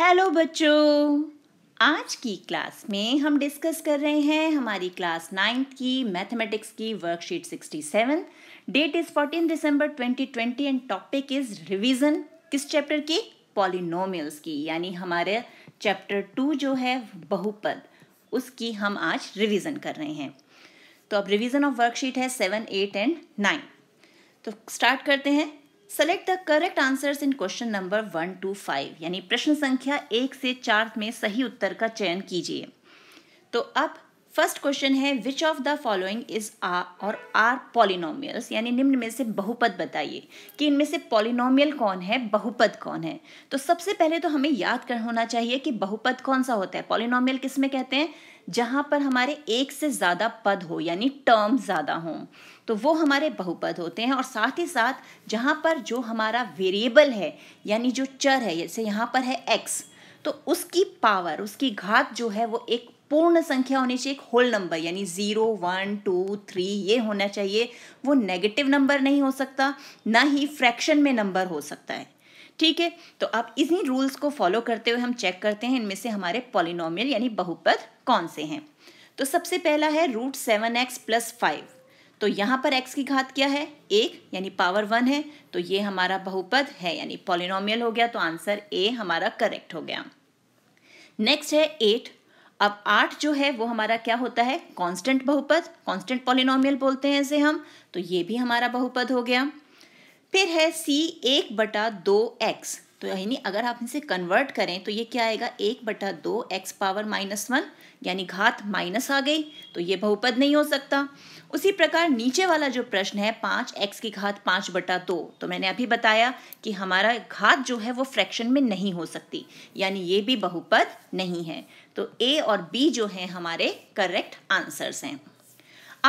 hello बच्चों आज की क्लास में हम डिस्कस कर रहे हैं हमारी क्लास नाइन्थ की मैथमेटिक्स की worksheet 67 date is 14 December 2020 and topic is revision किस चैप्टर की पॉलिनोमियल्स की यानी हमारे चैप्टर टू जो है बहुपद उसकी हम आज रिवीजन कर रहे हैं तो अब रिवीजन ऑफ वर्कशीट है सेवन एट एंड नाइन तो स्टार्ट करते हैं select the correct answers in question number one two five यानी प्रश्न संख्या एक से चार में सही उत्तर का चयन कीजिए तो अब फर्स्ट क्वेश्चन है which of the following is uh और आर पॉलिनोमियल्स यानी निम्न में से बहुपद बताइए कि इनमें से पॉलिनोमियल कौन है बहुपद कौन है तो सबसे पहले तो हमें याद कर होना चाहिए कि बहुपद कौन सा होता है पॉलिनोमियल किस में कहते हैं जहां पर हमारे एक से ज़्यादा पद हो यानी टर्म ज़्यादा हों तो वो हमारे बहुपद होते हैं और साथ ही साथ जहां पर जो हमारा वेरिएबल है यानी जो चर है जैसे यहाँ पर है एक्स तो उसकी पावर उसकी घात जो है वो एक पूर्ण संख्या होनी चाहिए एक होल नंबर यानी ज़ीरो वन टू थ्री ये होना चाहिए वो नेगेटिव नंबर नहीं हो सकता ना ही फ्रैक्शन में नंबर हो सकता है ठीक है तो आप इसी रूल्स को फॉलो करते हुए हम चेक करते हैं इनमें से हमारे पॉलिनोमियल यानी बहुपद कौन से हैं तो सबसे पहला है root seven x plus five तो यहाँ पर x की घात क्या है एक यानी पावर वन है तो ये हमारा बहुपद है यानी पॉलिनोमियल हो गया तो आंसर ए हमारा करेक्ट हो गया नेक्स्ट है एट अब आठ जो है वो हमारा क्या होता है कांस्टेंट बहुपद कांस्टेंट पॉलिनोमियल बोलते हैं इसे हम तो ये भी हमारा बहुपद हो गया फिर है सी एक बटा दो एक्स तो यानी अगर आप इसे कन्वर्ट करें तो ये क्या आएगा एक बटा दो एक्स पावर माइनस वन यानी घात माइनस आ गई तो ये बहुपद नहीं हो सकता उसी प्रकार नीचे वाला जो प्रश्न है पाँच एक्स की घात पाँच बटा दो तो मैंने अभी बताया कि हमारा घात जो है वो फ्रैक्शन में नहीं हो सकती यानी ये भी बहुपद नहीं है तो ए और बी जो हैं हमारे करेक्ट आंसर्स हैं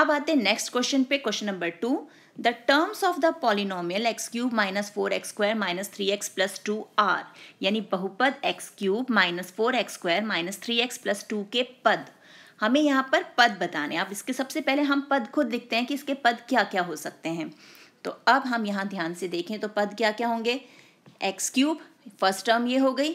अब आते हैं नेक्स्ट क्वेश्चन पे question number two the terms of the polynomial x cube minus four x square minus three x plus two are यानी बहुपद x cube minus four x square minus three x plus two के पद हमें यहाँ पर पद बताने आप इसके सबसे पहले हम पद खुद लिखते हैं कि इसके पद क्या क्या हो सकते हैं तो अब हम यहाँ ध्यान से देखें तो पद क्या क्या होंगे एक्स क्यूब फर्स्ट टर्म ये हो गई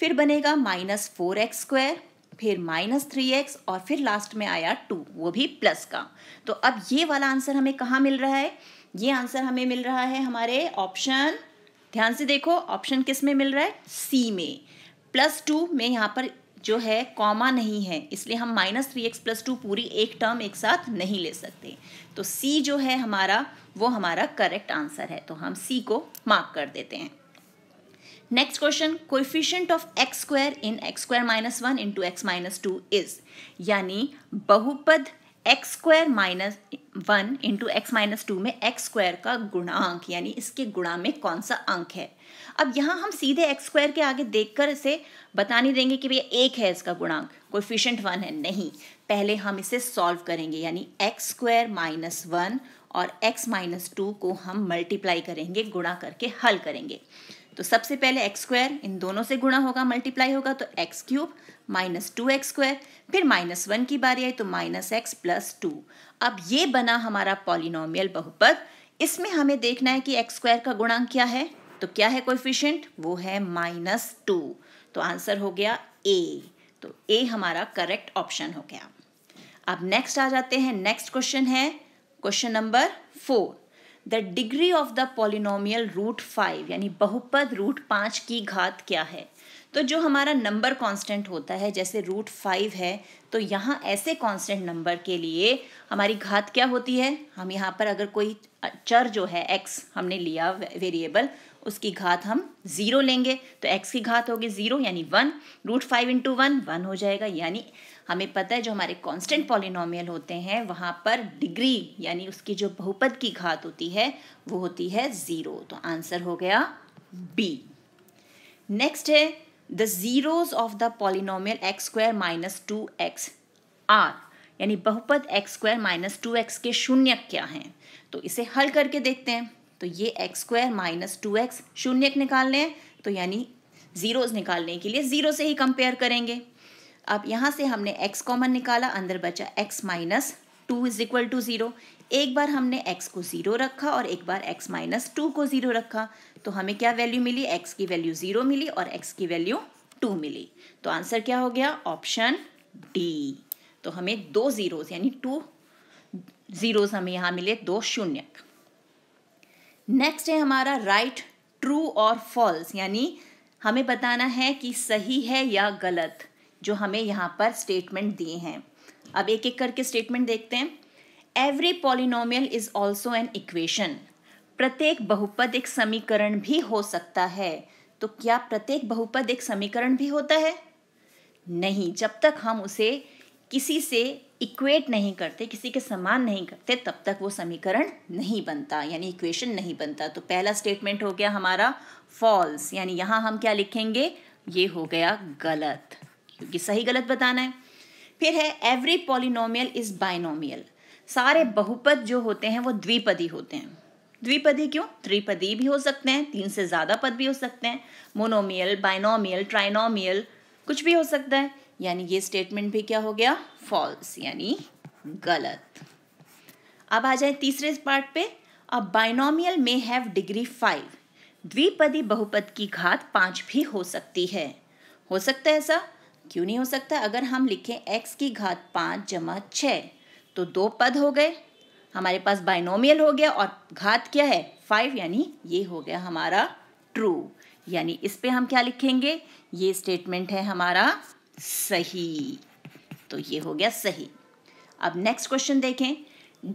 फिर बनेगा माइनस फोर एक्स स्क्वायर फिर माइनस थ्री एक्स और फिर लास्ट में आया टू वो भी प्लस का तो अब ये वाला आंसर हमें कहाँ मिल रहा है ये आंसर हमें मिल रहा है हमारे ऑप्शन ध्यान से देखो ऑप्शन किस में मिल रहा है सी में प्लस टू में यहाँ पर जो है कॉमा नहीं है इसलिए हम minus three x plus two पूरी एक टर्म एक साथ नहीं ले सकते तो सी जो है हमारा वो हमारा करेक्ट आंसर है तो हम सी को मार्क कर देते हैं next question coefficient of x square in x square minus one into x minus two is यानी बहुपद x square minus one into x minus two में एक्स स्क्वायर का गुणांक यानी इसके गुणा में कौन सा अंक है अब यहाँ हम सीधे एक्स स्क्वायर के आगे देखकर इसे बता नहीं देंगे कि भैया एक है इसका गुणांक कोफिशेंट वन है नहीं पहले हम इसे सॉल्व करेंगे यानी एक्स स्क्वायर माइनस वन और एक्स माइनस टू को हम मल्टीप्लाई करेंगे गुणा करके हल करेंगे तो सबसे पहले एक्स स्क्वायर इन दोनों से गुणा होगा मल्टीप्लाई होगा तो x cube minus two x square फिर माइनस वन की बारी आई तो माइनस एक्स प्लस टू अब ये बना हमारा पॉलिनोमियल बहुपद इसमें हमें देखना है कि एक्स स्क्वायर का गुणांक क्या है तो क्या है कोफिशेंट वो है माइनस टू तो आंसर हो गया ए तो ए हमारा करेक्ट ऑप्शन हो गया अब नेक्स्ट आ जाते हैं नेक्स्ट क्वेश्चन है question number four the degree of the polynomial root five यानी बहुपद रूट पाँच की घात क्या है तो जो हमारा नंबर कांस्टेंट होता है जैसे रूट फाइव है तो यहाँ ऐसे कांस्टेंट नंबर के लिए हमारी घात क्या होती है हम यहाँ पर अगर कोई चर जो है एक्स हमने लिया वेरिएबल उसकी घात हम ज़ीरो लेंगे तो एक्स की घात होगी ज़ीरो यानी one root five into one one हो जाएगा यानी हमें पता है जो हमारे कांस्टेंट पॉलिनोमियल होते हैं वहाँ पर डिग्री यानी उसकी जो बहुपद की घात होती है वो होती है ज़ीरो तो आंसर हो गया बी नेक्स्ट है the zeros of the polynomial x square minus two x are यानी बहुपद x square minus two x के शून्य क्या हैं तो इसे हल करके देखते हैं तो ये x square minus two x शून्य निकालने लें तो यानी ज़ीरोज़ निकालने के लिए ज़ीरो से ही कंपेयर करेंगे अब यहाँ से हमने एक्स कॉमन निकाला अंदर बचा x minus two is equal to zero एक बार हमने x को ज़ीरो रखा और एक बार x माइनस टू को ज़ीरो रखा तो हमें क्या वैल्यू मिली x की वैल्यू ज़ीरो मिली और x की वैल्यू टू मिली तो आंसर क्या हो गया ऑप्शन डी तो हमें दो ज़ीरोज़ यानी टू ज़ीरोज़ हमें यहाँ मिले दो शून्य नेक्स्ट है हमारा राइट ट्रू और फॉल्स यानी हमें बताना है कि सही है या गलत जो हमें यहाँ पर स्टेटमेंट दिए हैं अब एक एक करके स्टेटमेंट देखते हैं every polynomial is also an equation प्रत्येक बहुपद एक समीकरण भी हो सकता है तो क्या प्रत्येक बहुपद एक समीकरण भी होता है नहीं जब तक हम उसे किसी से इक्वेट नहीं करते किसी के समान नहीं करते तब तक वो समीकरण नहीं बनता यानी इक्वेशन नहीं बनता तो पहला स्टेटमेंट हो गया हमारा फॉल्स यानी यहाँ हम क्या लिखेंगे ये हो गया गलत क्योंकि सही गलत बताना है फिर है एवरी पॉलिनोमियल इज़ बाइनोमियल सारे बहुपद जो होते हैं वो द्विपदी होते हैं द्विपदी क्यों त्रिपदी भी हो सकते हैं तीन से ज़्यादा पद भी हो सकते हैं मोनोमियल बाइनोमियल ट्राइनोमियल कुछ भी हो सकता है यानी ये स्टेटमेंट भी क्या हो गया फॉल्स यानी गलत अब आ जाए तीसरे पार्ट पे अब बाइनोमियल में हैव डिग्री फाइव द्विपदी बहुपद की घात पाँच भी हो सकती है हो सकता है ऐसा क्यों नहीं हो सकता अगर हम लिखें एक्स की घात पाँच जमा छः तो दो पद हो गए हमारे पास बाइनोमियल हो गया और घात क्या है फाइव यानी ये हो गया हमारा ट्रू यानी इस पे हम क्या लिखेंगे ये स्टेटमेंट है हमारा सही तो ये हो गया सही अब नेक्स्ट क्वेश्चन देखें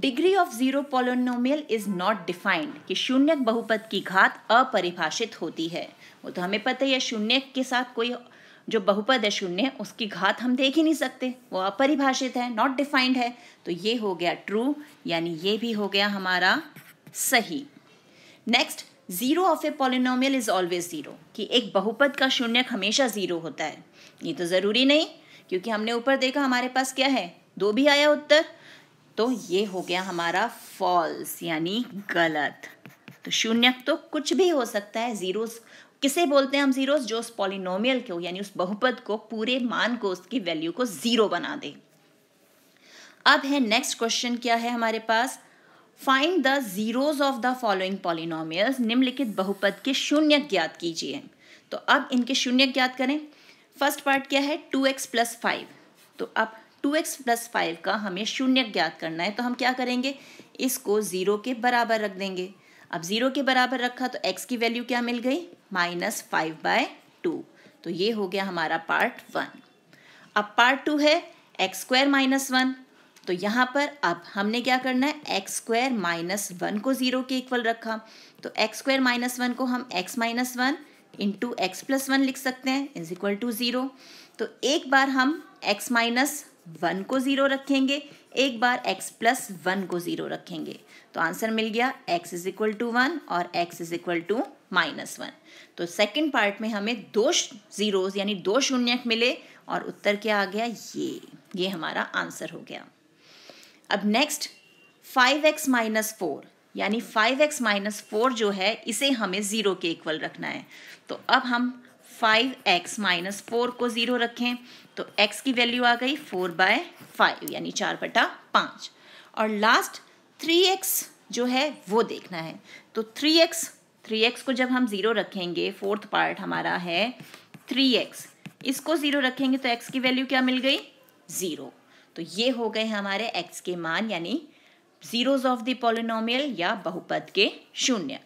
degree of zero polynomial is not defined कि शून्य बहुपद की घात अपरिभाषित होती है वो तो हमें पता है शून्य के साथ कोई जो बहुपद है शून्य उसकी घात हम देख ही नहीं सकते वो अपरिभाषित है नॉट डिफाइंड है तो ये हो गया ट्रू यानी ये भी हो गया हमारा सही next zero of a polynomial is always zero कि एक बहुपद का शून्य हमेशा ज़ीरो होता है ये तो ज़रूरी नहीं क्योंकि हमने ऊपर देखा हमारे पास क्या है दो भी आया उत्तर तो ये हो गया हमारा फॉल्स यानी गलत तो शून्य तो कुछ भी हो सकता है ज़ीरोस किसे बोलते हैं हम ज़ीरोस जो उस पॉलिनोमियल को यानी उस बहुपद को पूरे मान को उसकी वैल्यू को ज़ीरो बना दे अब है नेक्स्ट क्वेश्चन क्या है हमारे पास find the zeros of the following polynomials निम्नलिखित बहुपद के शून्य ज्ञात कीजिए तो अब इनके शून्य ज्ञात करें फर्स्ट पार्ट क्या है टू एक्स प्लस फाइव तो अब टू एक्स प्लस फाइव का हमें शून्य ज्ञात करना है तो हम क्या करेंगे इसको ज़ीरो के बराबर रख देंगे अब ज़ीरो के बराबर रखा तो एक्स की वैल्यू क्या मिल गई माइनस फाइव बाय टू तो ये हो गया हमारा पार्ट वन अब पार्ट टू है एक्स स्क्वायर माइनस वन तो यहाँ पर अब हमने क्या करना है एक्स स्क्वायर माइनस वन को ज़ीरो के इक्वल रखा तो एक्स स्क्वायर माइनस वन को हम x minus one into x plus one लिख सकते हैं इज इक्वल टू ज़ीरो तो एक बार हम एक्स माइनस वन को ज़ीरो रखेंगे एक बार एक्स प्लस वन को ज़ीरो रखेंगे तो आंसर मिल गया x is equal to one और x is equal to minus one तो सेकेंड पार्ट में हमें दो ज़ीरोज़ यानी दो शून्यक मिले और उत्तर क्या आ गया ये ये हमारा आंसर हो गया अब next five x minus four यानी फाइव एक्स माइनस फोर जो है इसे हमें ज़ीरो के इक्वल रखना है तो अब हम फाइव एक्स माइनस फोर को ज़ीरो रखें तो x की वैल्यू आ गई फोर बाय फाइव यानी चार बटा पाँच और लास्ट थ्री एक्स जो है वो देखना है तो थ्री एक्स थ्री एक्स को जब हम ज़ीरो रखेंगे फोर्थ पार्ट हमारा है थ्री एक्स इसको ज़ीरो रखेंगे तो x की वैल्यू क्या मिल गई ज़ीरो तो ये हो गए हमारे एक्स के मान यानी जीरोज ऑफ द पोलिनोमियल या बहुपद के शून्य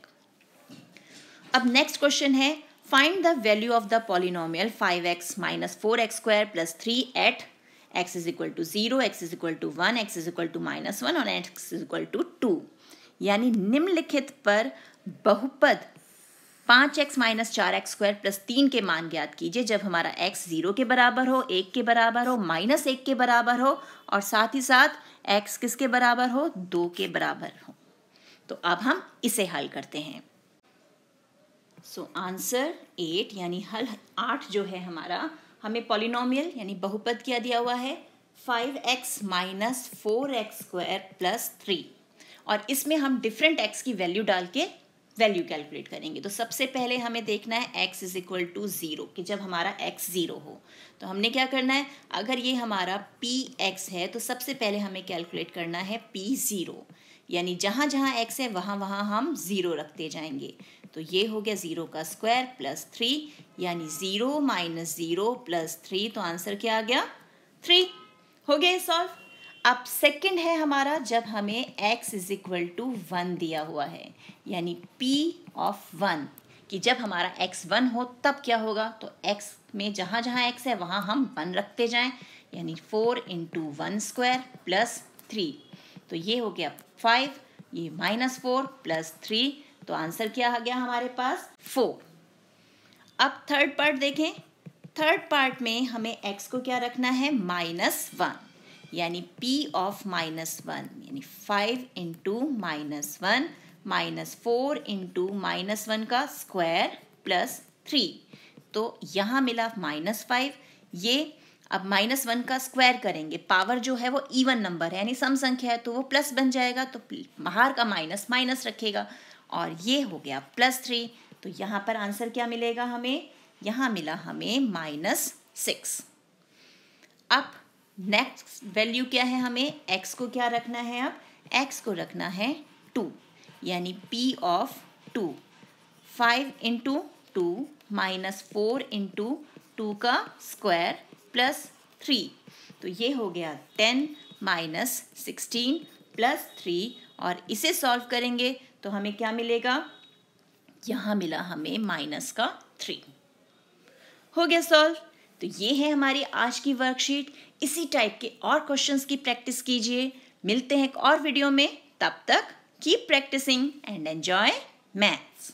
अब नेक्स्ट क्वेश्चन है find the value of the polynomial five x minus four x square plus three at x is equal to zero x is equal to one x is equal to minus one और x is equal to two यानी निम्नलिखित पर बहुपद पाँच x माइनस चार x square plus तीन के मान ज्ञात कीजिए जब हमारा एक्स जीरो के बराबर हो एक के बराबर हो माइनस एक के बराबर हो और साथ ही साथ x किसके बराबर हो दो के बराबर हो तो अब हम इसे हल करते हैं सो आंसर एट यानी हल आठ जो है हमारा हमें पॉलिनोमियल यानी बहुपद क्या दिया हुआ है five x minus four x square plus three और इसमें हम डिफरेंट एक्स की वैल्यू डाल के वैल्यू कैलकुलेट करेंगे तो सबसे पहले हमें देखना है x is equal to zero कि जब हमारा x ज़ीरो हो तो हमने क्या करना है अगर ये हमारा पी एक्स है तो सबसे पहले हमें कैलकुलेट करना है पी ज़ीरो यानी जहाँ जहाँ x है वहाँ वहाँ हम ज़ीरो रखते जाएंगे तो ये हो गया ज़ीरो का स्क्वायर प्लस थ्री यानी zero minus zero plus three तो आंसर क्या आ गया थ्री हो गया सॉल्व अब सेकंड है हमारा जब हमें x is equal to one दिया हुआ है यानी p ऑफ वन कि जब हमारा x वन हो तब क्या होगा तो x में जहाँ जहाँ x है वहाँ हम वन रखते जाएं यानी four into one square plus three तो ये हो गया फाइव ये माइनस फोर प्लस थ्री तो आंसर क्या आ गया हमारे पास फोर अब थर्ड पार्ट देखें थर्ड पार्ट में हमें x को क्या रखना है माइनस वन यानी P ऑफ माइनस वन यानी five into minus one minus four into minus one का स्क्वायर प्लस थ्री तो यहाँ मिला माइनस फाइव ये अब माइनस वन का स्क्वायर करेंगे पावर जो है वो इवन नंबर है यानी सम संख्या है तो वो प्लस बन जाएगा तो बाहर का माइनस माइनस रखेगा और ये हो गया प्लस थ्री तो यहाँ पर आंसर क्या मिलेगा हमें यहाँ मिला हमें माइनस सिक्स अब नेक्स्ट वैल्यू क्या है हमें एक्स को क्या रखना है अब एक्स को रखना है टू यानी P of two five into two minus four into two का स्क्वायर प्लस थ्री तो ये हो गया ten minus sixteen plus three और इसे सॉल्व करेंगे तो हमें क्या मिलेगा यहाँ मिला हमें माइनस का थ्री हो गया सॉल्व तो ये है हमारी आज की वर्कशीट इसी टाइप के और क्वेश्चंस की प्रैक्टिस कीजिए मिलते हैं एक और वीडियो में तब तक keep practising and enjoy maths